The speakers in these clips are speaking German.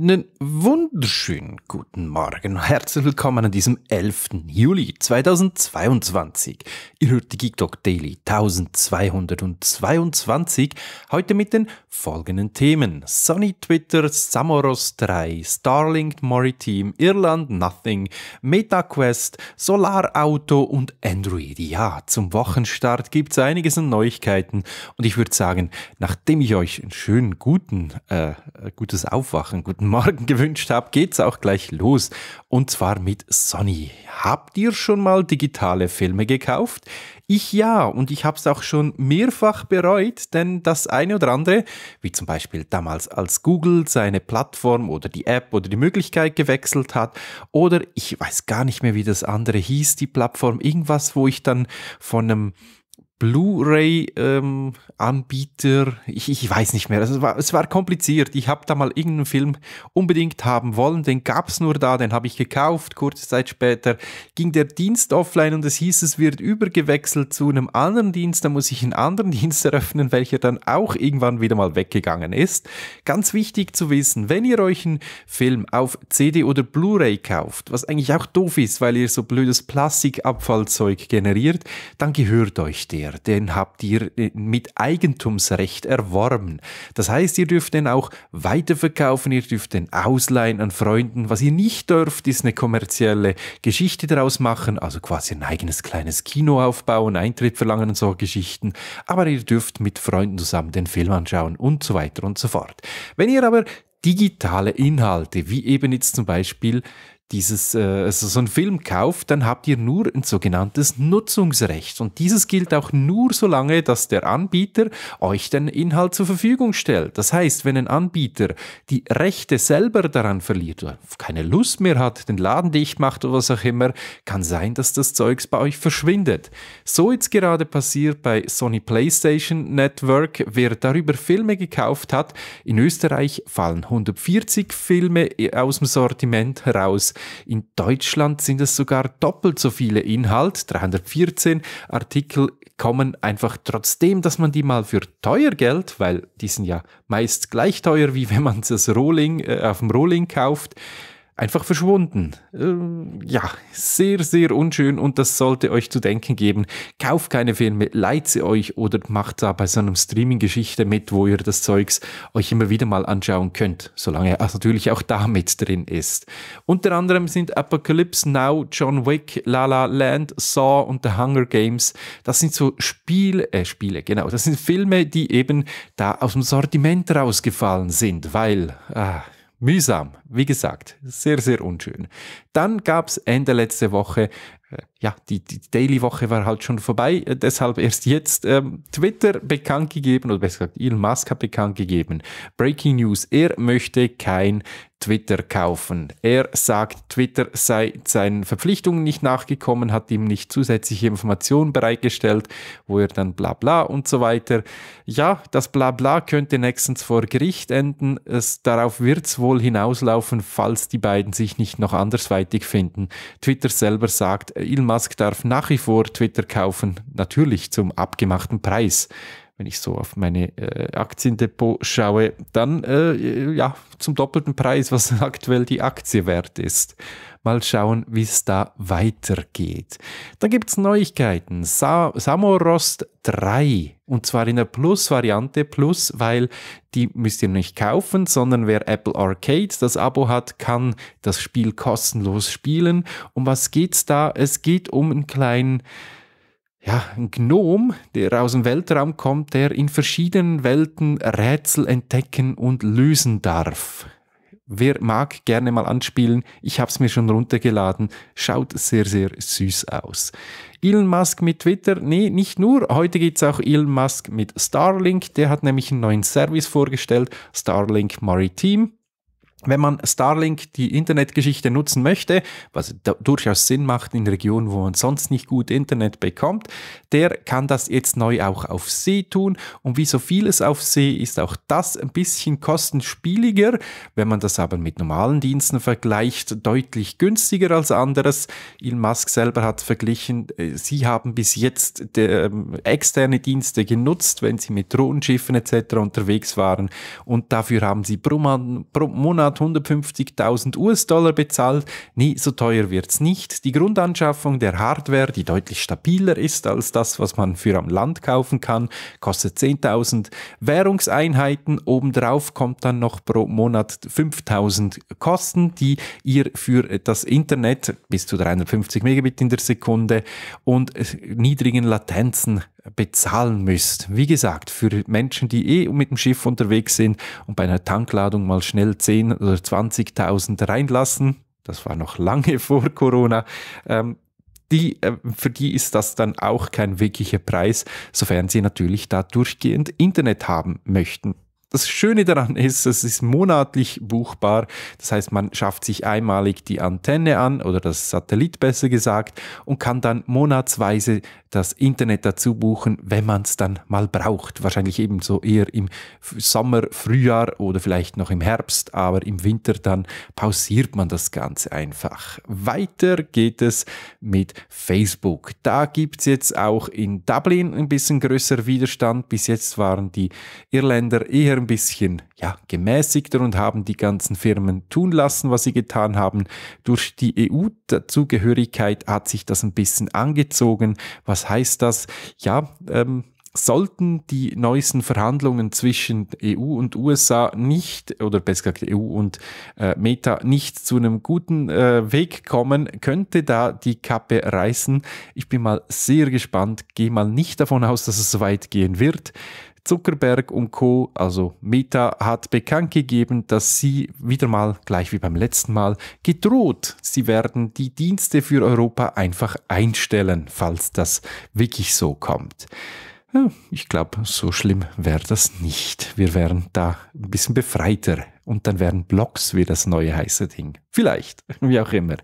Einen wunderschönen guten Morgen und herzlich willkommen an diesem 11. Juli 2022. Ihr hört die GeekTalk Daily 1222, heute mit den folgenden Themen. Sony Twitter, Samoros 3, Starlink Maritim, Irland Nothing, MetaQuest, Solar Auto und Android. Ja, zum Wochenstart gibt es einiges an Neuigkeiten und ich würde sagen, nachdem ich euch einen schönen guten, äh, gutes Aufwachen, guten Morgen gewünscht habe, geht's auch gleich los. Und zwar mit Sony. Habt ihr schon mal digitale Filme gekauft? Ich ja, und ich habe es auch schon mehrfach bereut, denn das eine oder andere, wie zum Beispiel damals als Google seine Plattform oder die App oder die Möglichkeit gewechselt hat, oder ich weiß gar nicht mehr, wie das andere hieß, die Plattform, irgendwas, wo ich dann von einem Blu-ray-Anbieter, ähm, ich, ich, weiß nicht mehr, also es, war, es war kompliziert. Ich habe da mal irgendeinen Film unbedingt haben wollen, den gab es nur da, den habe ich gekauft. Kurze Zeit später ging der Dienst offline und es hieß, es wird übergewechselt zu einem anderen Dienst. Da muss ich einen anderen Dienst eröffnen, welcher dann auch irgendwann wieder mal weggegangen ist. Ganz wichtig zu wissen, wenn ihr euch einen Film auf CD oder Blu-ray kauft, was eigentlich auch doof ist, weil ihr so blödes Plastikabfallzeug generiert, dann gehört euch der ihr, den habt ihr äh, mit Eigentumsrecht erworben. Das heißt, ihr dürft den auch weiterverkaufen, ihr dürft den ausleihen an Freunden. Was ihr nicht dürft, ist eine kommerzielle Geschichte daraus machen, also quasi ein eigenes kleines Kino aufbauen, Eintritt verlangen und so Geschichten. Aber ihr dürft mit Freunden zusammen den Film anschauen und so weiter und so fort. Wenn ihr aber digitale Inhalte, wie eben jetzt zum Beispiel dieses, äh, also so einen Film kauft, dann habt ihr nur ein sogenanntes Nutzungsrecht. Und dieses gilt auch nur solange, dass der Anbieter euch den Inhalt zur Verfügung stellt. Das heißt, wenn ein Anbieter die Rechte selber daran verliert, oder keine Lust mehr hat, den Laden dicht macht oder was auch immer, kann sein, dass das Zeugs bei euch verschwindet. So jetzt gerade passiert bei Sony PlayStation Network, wer darüber Filme gekauft hat, in Österreich fallen 140 Filme äh, aus dem Sortiment heraus. In Deutschland sind es sogar doppelt so viele Inhalte, 314 Artikel kommen einfach trotzdem, dass man die mal für teuer Geld, weil die sind ja meist gleich teuer, wie wenn man das Rolling, äh, auf dem Rolling kauft, einfach verschwunden. Ähm, ja, sehr, sehr unschön und das sollte euch zu denken geben. Kauft keine Filme, leiht sie euch oder macht da bei so einem Streaming-Geschichte mit, wo ihr das Zeugs euch immer wieder mal anschauen könnt, solange natürlich auch da mit drin ist. Unter anderem sind Apocalypse Now, John Wick, La La Land, Saw und The Hunger Games, das sind so Spiele, äh, Spiele, genau, das sind Filme, die eben da aus dem Sortiment rausgefallen sind, weil... Ah, Mühsam, wie gesagt, sehr, sehr unschön. Dann gab es Ende letzte Woche äh, ja, die, die Daily-Woche war halt schon vorbei, äh, deshalb erst jetzt ähm, Twitter bekannt gegeben, oder besser gesagt, Elon Musk hat bekannt gegeben, Breaking News, er möchte kein Twitter kaufen. Er sagt, Twitter sei seinen Verpflichtungen nicht nachgekommen, hat ihm nicht zusätzliche Informationen bereitgestellt, wo er dann bla bla und so weiter. Ja, das bla bla könnte nächstens vor Gericht enden. Es, darauf wird es wohl hinauslaufen, falls die beiden sich nicht noch andersweitig finden. Twitter selber sagt, Elon Musk darf nach wie vor Twitter kaufen, natürlich zum abgemachten Preis. Wenn ich so auf meine äh, Aktiendepot schaue, dann äh, ja zum doppelten Preis, was aktuell die Aktie wert ist mal schauen, wie es da weitergeht. Da gibt es Neuigkeiten. Sa Samorost 3. Und zwar in der Plus-Variante. Plus, weil die müsst ihr nicht kaufen, sondern wer Apple Arcade das Abo hat, kann das Spiel kostenlos spielen. Um was geht's da? Es geht um einen kleinen ja, ein Gnom, der aus dem Weltraum kommt, der in verschiedenen Welten Rätsel entdecken und lösen darf. Wer mag, gerne mal anspielen. Ich habe es mir schon runtergeladen. Schaut sehr, sehr süß aus. Elon Musk mit Twitter. Nee, nicht nur. Heute gibt es auch Elon Musk mit Starlink. Der hat nämlich einen neuen Service vorgestellt. Starlink Maritime. Wenn man Starlink, die Internetgeschichte nutzen möchte, was durchaus Sinn macht in Regionen, wo man sonst nicht gut Internet bekommt, der kann das jetzt neu auch auf See tun. Und wie so vieles auf See ist auch das ein bisschen kostenspieliger. Wenn man das aber mit normalen Diensten vergleicht, deutlich günstiger als anderes. Elon Musk selber hat verglichen, äh, sie haben bis jetzt ähm, externe Dienste genutzt, wenn sie mit Drohenschiffen etc. unterwegs waren. Und dafür haben sie pro, Monat Monat 150.000 US-Dollar bezahlt. Nee, so teuer wird's nicht. Die Grundanschaffung der Hardware, die deutlich stabiler ist als das, was man für am Land kaufen kann, kostet 10.000 Währungseinheiten. Obendrauf kommt dann noch pro Monat 5.000 Kosten, die ihr für das Internet bis zu 350 Megabit in der Sekunde und äh, niedrigen Latenzen bezahlen müsst. Wie gesagt, für Menschen, die eh mit dem Schiff unterwegs sind und bei einer Tankladung mal schnell 10 oder 20.000 reinlassen, das war noch lange vor Corona, ähm, die, äh, für die ist das dann auch kein wirklicher Preis, sofern sie natürlich da durchgehend Internet haben möchten. Das Schöne daran ist, es ist monatlich buchbar. Das heißt, man schafft sich einmalig die Antenne an oder das Satellit besser gesagt und kann dann monatsweise das Internet dazu buchen, wenn man es dann mal braucht. Wahrscheinlich eben so eher im Sommer, Frühjahr oder vielleicht noch im Herbst, aber im Winter dann pausiert man das Ganze einfach. Weiter geht es mit Facebook. Da gibt es jetzt auch in Dublin ein bisschen größer Widerstand. Bis jetzt waren die Irländer eher ein bisschen ja, gemäßigter und haben die ganzen Firmen tun lassen, was sie getan haben. Durch die EU-Zugehörigkeit hat sich das ein bisschen angezogen. Was heißt das? Ja, ähm, sollten die neuesten Verhandlungen zwischen EU und USA nicht, oder besser gesagt EU und äh, Meta, nicht zu einem guten äh, Weg kommen, könnte da die Kappe reißen. Ich bin mal sehr gespannt, gehe mal nicht davon aus, dass es so weit gehen wird. Zuckerberg und Co., also Meta, hat bekannt gegeben, dass sie wieder mal, gleich wie beim letzten Mal, gedroht, sie werden die Dienste für Europa einfach einstellen, falls das wirklich so kommt. Ich glaube, so schlimm wäre das nicht. Wir wären da ein bisschen befreiter und dann wären Blogs wie das neue heiße Ding. Vielleicht, wie auch immer.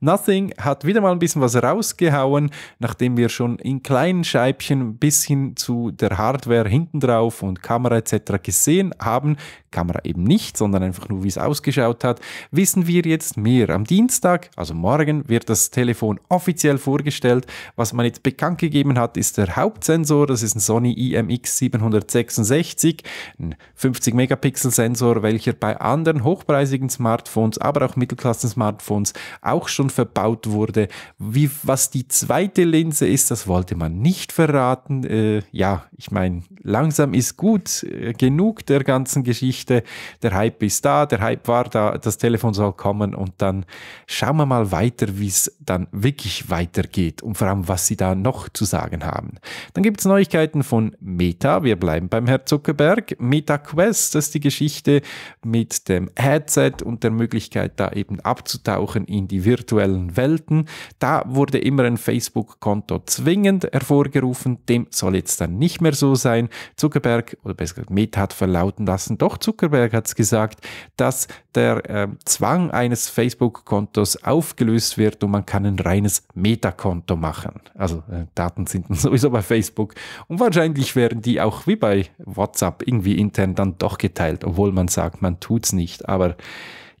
Nothing hat wieder mal ein bisschen was rausgehauen, nachdem wir schon in kleinen Scheibchen ein bisschen zu der Hardware hinten drauf und Kamera etc. gesehen haben. Kamera eben nicht, sondern einfach nur, wie es ausgeschaut hat. Wissen wir jetzt mehr. Am Dienstag, also morgen, wird das Telefon offiziell vorgestellt. Was man jetzt bekannt gegeben hat, ist der Hauptsensor. Das ist ein Sony IMX 766, ein 50 Megapixel Sensor, welcher bei anderen hochpreisigen Smartphones, aber auch mit Mittelklassen-Smartphones auch schon verbaut wurde. Wie, was die zweite Linse ist, das wollte man nicht verraten. Äh, ja, ich meine, langsam ist gut, äh, genug der ganzen Geschichte. Der Hype ist da, der Hype war da, das Telefon soll kommen und dann schauen wir mal weiter, wie es dann wirklich weitergeht und vor allem, was sie da noch zu sagen haben. Dann gibt es Neuigkeiten von Meta, wir bleiben beim Herr Zuckerberg. Meta Quest, das ist die Geschichte mit dem Headset und der Möglichkeit, da eben eben abzutauchen in die virtuellen Welten. Da wurde immer ein Facebook-Konto zwingend hervorgerufen. Dem soll jetzt dann nicht mehr so sein. Zuckerberg oder besser gesagt Meta hat verlauten lassen, doch Zuckerberg hat es gesagt, dass der äh, Zwang eines Facebook-Kontos aufgelöst wird und man kann ein reines Meta-Konto machen. Also äh, Daten sind sowieso bei Facebook und wahrscheinlich werden die auch wie bei WhatsApp irgendwie intern dann doch geteilt, obwohl man sagt, man tut es nicht. Aber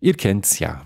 ihr kennt es ja.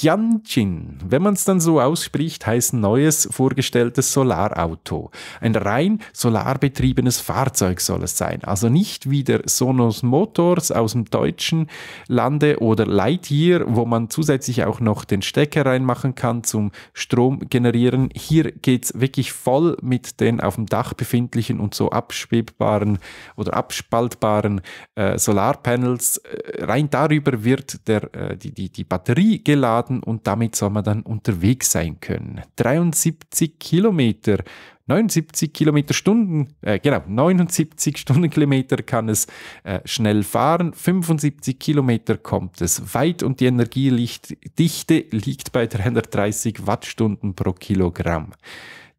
Tianjin. Wenn man es dann so ausspricht, heißt neues vorgestelltes Solarauto. Ein rein solarbetriebenes Fahrzeug soll es sein. Also nicht wie der Sonos Motors aus dem deutschen Lande oder Lightyear, wo man zusätzlich auch noch den Stecker reinmachen kann zum Strom generieren. Hier geht es wirklich voll mit den auf dem Dach befindlichen und so abschwebbaren oder abspaltbaren äh, Solarpanels. Äh, rein darüber wird der, äh, die, die, die Batterie geladen laden und damit soll man dann unterwegs sein können. 73 Kilometer, 79 Kilometer Stunden, äh, genau, 79 Stundenkilometer kann es äh, schnell fahren, 75 Kilometer kommt es weit und die Energiedichte liegt bei 330 Wattstunden pro Kilogramm.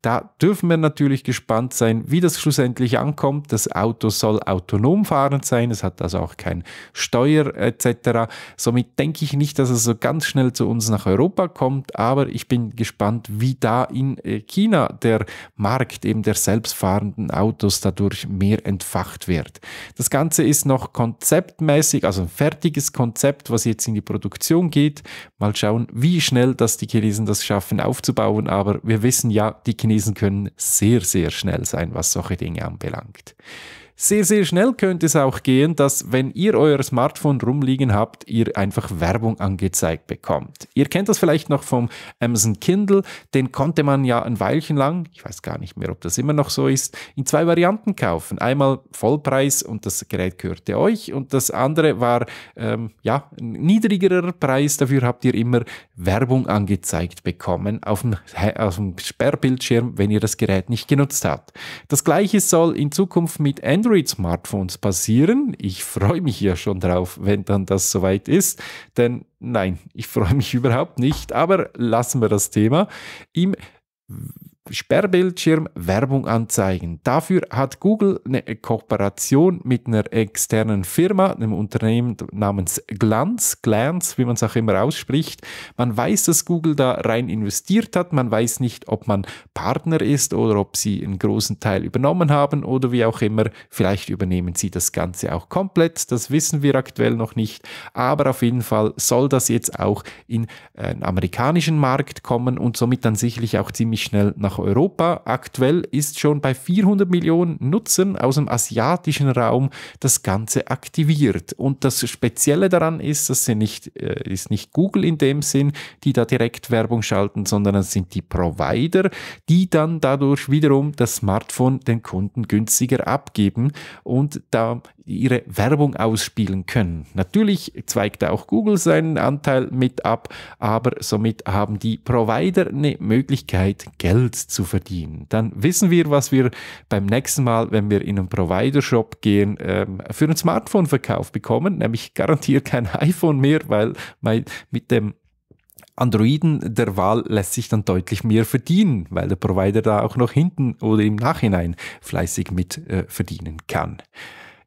Da dürfen wir natürlich gespannt sein, wie das schlussendlich ankommt. Das Auto soll autonom fahrend sein, es hat also auch kein Steuer etc. Somit denke ich nicht, dass es so ganz schnell zu uns nach Europa kommt, aber ich bin gespannt, wie da in äh, China der Markt eben der selbstfahrenden Autos dadurch mehr entfacht wird. Das Ganze ist noch konzeptmäßig, also ein fertiges Konzept, was jetzt in die Produktion geht. Mal schauen, wie schnell das die Chinesen das schaffen aufzubauen, aber wir wissen ja, die Chinesen genießen können, sehr, sehr schnell sein, was solche Dinge anbelangt sehr, sehr schnell könnte es auch gehen, dass wenn ihr euer Smartphone rumliegen habt, ihr einfach Werbung angezeigt bekommt. Ihr kennt das vielleicht noch vom Amazon Kindle, den konnte man ja ein Weilchen lang, ich weiß gar nicht mehr, ob das immer noch so ist, in zwei Varianten kaufen. Einmal Vollpreis und das Gerät gehörte euch und das andere war ähm, ja, ein niedrigerer Preis, dafür habt ihr immer Werbung angezeigt bekommen auf dem, auf dem Sperrbildschirm, wenn ihr das Gerät nicht genutzt habt. Das gleiche soll in Zukunft mit Android Android-Smartphones passieren. Ich freue mich ja schon drauf, wenn dann das soweit ist. Denn nein, ich freue mich überhaupt nicht. Aber lassen wir das Thema. Im Sperrbildschirm Werbung anzeigen. Dafür hat Google eine Kooperation mit einer externen Firma, einem Unternehmen namens Glanz, Glanz, wie man es auch immer ausspricht. Man weiß, dass Google da rein investiert hat. Man weiß nicht, ob man Partner ist oder ob sie einen großen Teil übernommen haben oder wie auch immer. Vielleicht übernehmen sie das Ganze auch komplett. Das wissen wir aktuell noch nicht. Aber auf jeden Fall soll das jetzt auch in den äh, amerikanischen Markt kommen und somit dann sicherlich auch ziemlich schnell nach Europa. Aktuell ist schon bei 400 Millionen Nutzern aus dem asiatischen Raum das Ganze aktiviert. Und das Spezielle daran ist, dass sie nicht, äh, ist nicht Google in dem Sinn, die da direkt Werbung schalten, sondern es sind die Provider, die dann dadurch wiederum das Smartphone den Kunden günstiger abgeben. Und da ihre Werbung ausspielen können. Natürlich zweigt auch Google seinen Anteil mit ab, aber somit haben die Provider eine Möglichkeit, Geld zu verdienen. Dann wissen wir, was wir beim nächsten Mal, wenn wir in einen Provider-Shop gehen, ähm, für einen Smartphone-Verkauf bekommen, nämlich garantiert kein iPhone mehr, weil mit dem Androiden der Wahl lässt sich dann deutlich mehr verdienen, weil der Provider da auch noch hinten oder im Nachhinein fleißig mit äh, verdienen kann.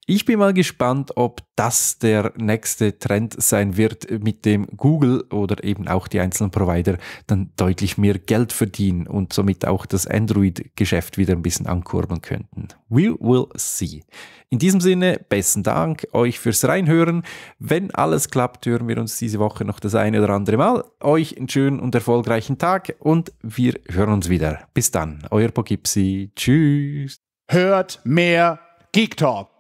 Ich bin mal gespannt, ob das der nächste Trend sein wird, mit dem Google oder eben auch die einzelnen Provider dann deutlich mehr Geld verdienen und somit auch das Android-Geschäft wieder ein bisschen ankurbeln könnten. We will see. In diesem Sinne, besten Dank euch fürs Reinhören. Wenn alles klappt, hören wir uns diese Woche noch das eine oder andere Mal. Euch einen schönen und erfolgreichen Tag und wir hören uns wieder. Bis dann, euer Pogipsi. Tschüss. Hört mehr Geek Talk.